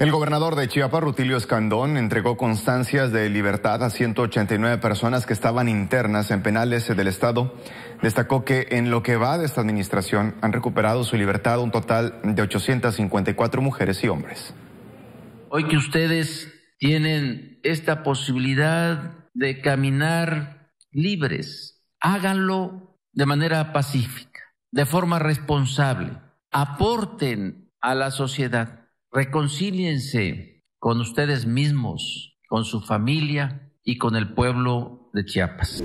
El gobernador de Chiapas, Rutilio Escandón, entregó constancias de libertad a 189 personas que estaban internas en penales del Estado. Destacó que en lo que va de esta administración han recuperado su libertad un total de 854 mujeres y hombres. Hoy que ustedes tienen esta posibilidad de caminar libres, háganlo de manera pacífica, de forma responsable, aporten a la sociedad Reconcíliense con ustedes mismos, con su familia y con el pueblo de Chiapas.